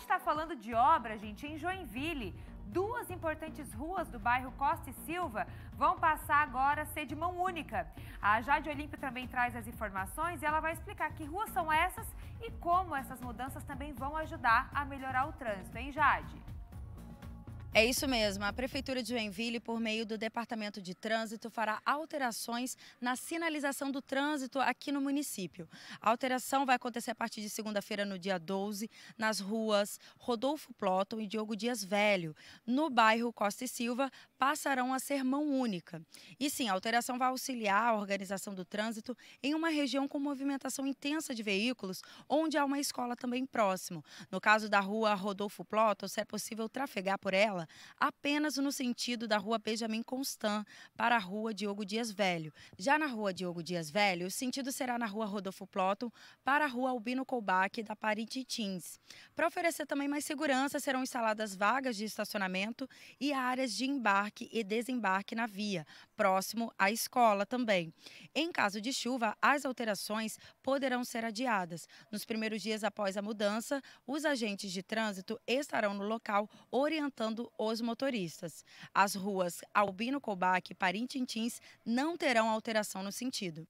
gente está falando de obra, gente, em Joinville, duas importantes ruas do bairro Costa e Silva vão passar agora a ser de mão única. A Jade Olímpio também traz as informações e ela vai explicar que ruas são essas e como essas mudanças também vão ajudar a melhorar o trânsito, hein, Jade? É isso mesmo. A Prefeitura de Joinville, por meio do Departamento de Trânsito, fará alterações na sinalização do trânsito aqui no município. A alteração vai acontecer a partir de segunda-feira, no dia 12, nas ruas Rodolfo Plotton e Diogo Dias Velho. No bairro Costa e Silva, passarão a ser mão única. E sim, a alteração vai auxiliar a organização do trânsito em uma região com movimentação intensa de veículos, onde há uma escola também próximo. No caso da rua Rodolfo se será é possível trafegar por ela apenas no sentido da Rua Benjamin Constant para a Rua Diogo Dias Velho. Já na Rua Diogo Dias Velho, o sentido será na Rua Rodolfo Ploto para a Rua Albino Colbach da Parititins. Para oferecer também mais segurança, serão instaladas vagas de estacionamento e áreas de embarque e desembarque na via, próximo à escola também. Em caso de chuva, as alterações poderão ser adiadas. Nos primeiros dias após a mudança, os agentes de trânsito estarão no local orientando os motoristas. As ruas Albino Cobac e Parintintins não terão alteração no sentido.